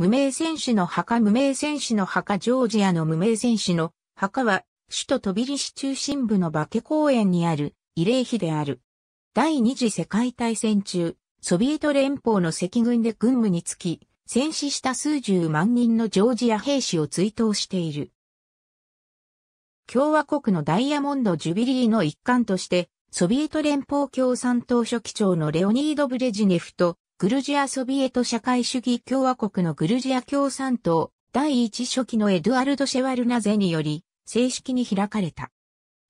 無名戦士の墓無名戦士の墓ジョージアの無名戦士の墓は、首都トビリシ中心部のバケ公園にある慰霊碑である。第二次世界大戦中、ソビエト連邦の赤軍で軍務につき、戦死した数十万人のジョージア兵士を追悼している。共和国のダイヤモンド・ジュビリーの一環として、ソビエト連邦共産党書記長のレオニード・ブレジネフとグルジアソビエト社会主義共和国のグルジア共産党第一初期のエドゥアルド・シェワルナゼにより正式に開かれた。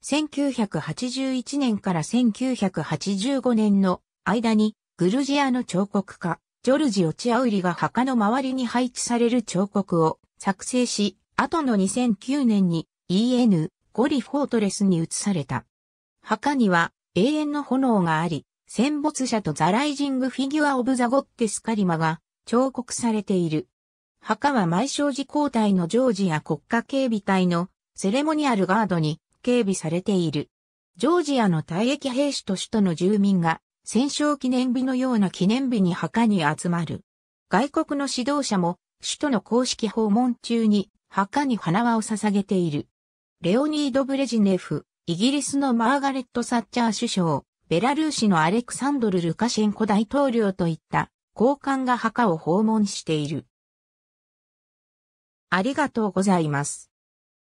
1981年から1985年の間にグルジアの彫刻家、ジョルジオ・チアウリが墓の周りに配置される彫刻を作成し、後の2009年に EN ゴリフォートレスに移された。墓には永遠の炎があり、戦没者とザライジングフィギュア・オブ・ザ・ゴッテス・カリマが彫刻されている。墓は毎葬時交代のジョージア国家警備隊のセレモニアルガードに警備されている。ジョージアの退役兵士と首都の住民が戦勝記念日のような記念日に墓に集まる。外国の指導者も首都の公式訪問中に墓に花輪を捧げている。レオニード・ブレジネフ、イギリスのマーガレット・サッチャー首相、ベラルーシのアレクサンドル・ルカシェンコ大統領といった高官が墓を訪問している。ありがとうございます。